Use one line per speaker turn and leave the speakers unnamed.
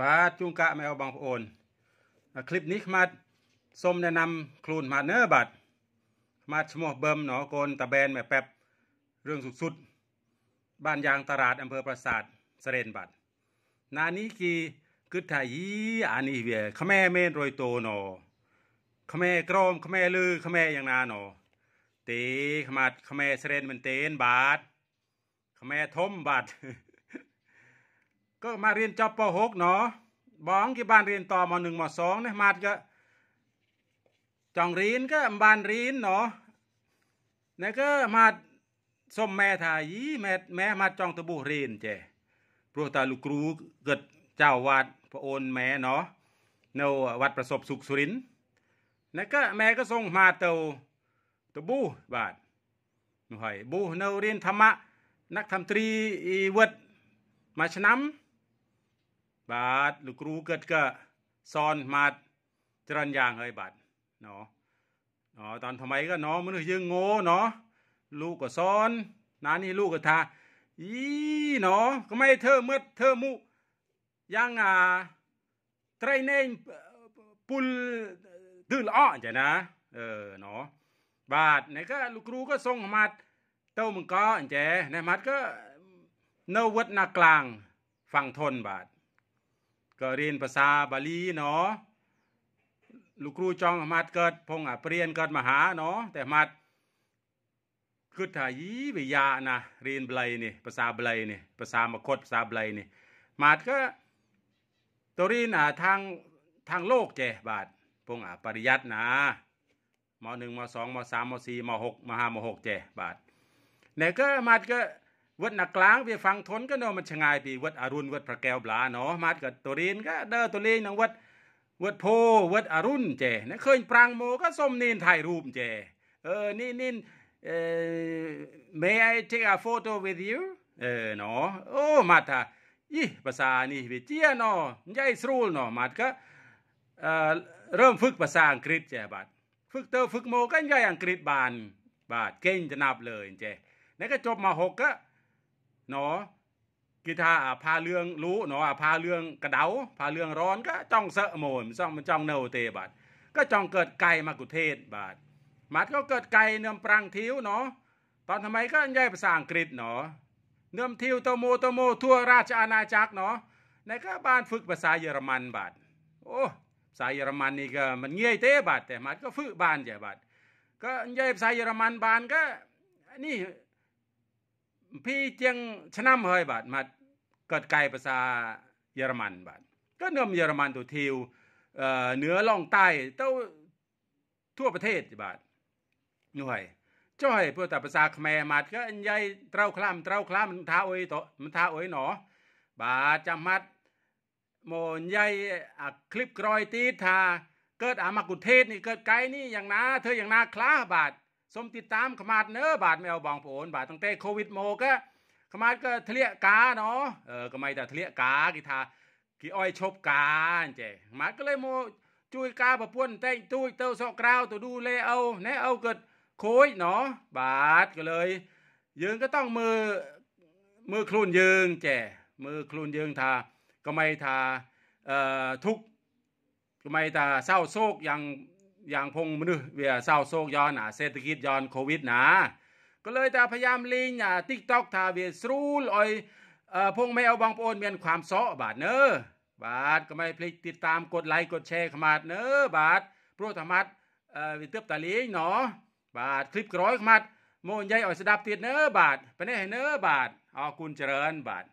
บาจุงกะไม่เอาบางโอนคลิปนี้มาส้มแนะนำครูนมาเนอร์บัดมาชมเบิมหนอโกนตะแบนแม่แป๊บเรื่องสุด ๆ บ้านยางตลาดอำเภอปราสาทสเรนบัดนานี้กีกึดไทยอันนี้เวียขแม่เมนโรยโตหนอขแม่กรอมขแม่ลือขแม่อย่างนาหนอเตขมาดขแม่สเรนมันเตนบาดขแม่ทมบาดก็มาเรียนจบป .6 เนาะบ้องที่บ้านเรียนต่อม .1 ม .2 เนี่ยมาก็จองรีนก็บ้านรีนเนาะเนี่ยก็มาส้มแม่ทายีแม่แม่มาจองตะบูเรียนเจพระตาลูกครูเกิดเจ้าวัดพระโอนแม่เนาะเนาวัดประสบสุขสุรินเนี่ยก็แม่ก็ส่งมาเตาตะบูบาทหน่อยบูเนวเรียนธรรมะ นักธรรมตรีวัดมาชนะบาดลูกรูเกิดก็ซ้อนมาจรัญยางเอยบาดเนาะเนาะตอนทำไมก็เนาะมันยังโง่เนาะลูกก็ซ้อน นานี่ลูกก็ทาอีเนาะก็ไม่เธอเมื่อเธอมุ ยัง อ่าไตรเน่ปุล ดื้ออ้อจ้ะนะเออเนาะบาดไหนก็ลูกครูก็ทรงมัด เต้ามึงก็อันเจนมัดก็เนวัดนากลางฟังทนบาทก็เรียนภาษาบาลีเนาะ ลูกครูจองมาดเกิดพงอ่ะเปลี่ยนเกิดมหาเนาะแต่มาดคือถ่ายีวิยานะเรียนเบลนี่ ภาษาเบลนี่ภาษามคตภาษาเบลนี่มาดก็ตัวเรียนอ่ะทางทางโลกเจบาทพงอ่ะปริยัตินะมหนึ่งมสองมสามมสี่มหกมห้ามหกเจบาทไหนก็มาดก็วัดนักกลางไปฟังทนก็เนาะมันชงายปีวัดอรุณ วัดพระแก้วบลาเนาะมาดกับตัวเรนก็เด้อตัวเยนนังวัด วัดโพวัดอรุณเจนะเคยปรางโมก็ส้มนินถ่ายรูปเจเออ นี่นี่ may I take a photo with you เออเนาะโอ้มาดายี่ภาษานี่เวเจียเนาะใหญ่สูลเนาะมาดก็เริ่มฝึกภาษาอังกฤษเจบัดฝึกเตอฝึกโมก็ใหญ่อังกฤษบาน บาดเก่งจะนับเลยเจแล้ก็จบมาหกก็นอกีตาพาเรื่องรู้เนาะพาเรื่องกระเดา พาเรื่องร้อนก็จ้องเสะโมนจ้องมันจ้องเนวเตบาดก็จ้องเกิดไก่มากุเทศบาดมัดก็เกิดไก่เนื้อปรังทิวเนาะตอนทำไมก็ย่ญยภาษาอังกฤษเนาะเนื้อทิวโตโมโตโมทั่วราชอาณาจักรเนาะในก็บ้านฝึกภาษาเยอรมันบาดโอ้ภาษาเยอรมันนี่ก็มันเงี้ยเตบาดแต่มัดก็ฝึกบ้านใหญ่บาดก็ใหญ่ภาษาเยอรมันบานก็นี่พี่เจียงชนะเฮยบาดมาเกิดไกลภาษาเยอรมันบาดก็เนื้อเยอรมันตัวทิวเหนือล่องใต้เต้าทั่วประเทศบาดหน่วยจ้อยเพื่อแต่ภาษาแม่มาดก็อันใหญ่เต้าคล้ำเต้าคล้ำมันท้าอ้อยตมันท้าอ้อยหนอ บาดจำมัดโมนใหญ่คลิปกรอยตีทาเกิดอามากุเทศนี่เกิดไกลนี่อย่างนาเธออย่างนาคล้าบาดสมติดตามขมาดเนอบาดแมวบองโผนบาดตั้งแต่โควิดโมก็ขมาดก็ทะเลกาเนาะเออก็ไม่แต่ทะเลกากีทากีอ้อยชบกาเจขมาดก็เลยโมจุยกาปะป่วนแต่ตุยเต้าสอกราวตัวดูเลเอาแนเอาเกิดโคยเนาะบาดก็เลย ยืงก็ต้องมือมือคลุนยืงแจมือคลุนยืงทาก็ไม่ทาเอ่อทุกก็ไม่ทาเศร้าโศกอย่างอย่างพงมนุษย์เวียเศร้าโศกย้อนหนาเศรษฐกิจย้อนโควิดนะ ก็เลยแต่พยายามลิงอ่าติ๊กต็อกทาเวียสููลอยเออพงไม่เอา บางโอนเมียนความเซาะบาทเนอบาทก็ไม่พลิกติดตามกดไลค์กดแชร์ขมาดเนอบาทโปรธรรมัดเออวิเติบตาลิงเนาะบาทคลิปกร้อยขมาดโมนใหญ่อ่อยสดับติดเนอบาทไปไหนเนอบาทอ๋อคุณเจริญบาท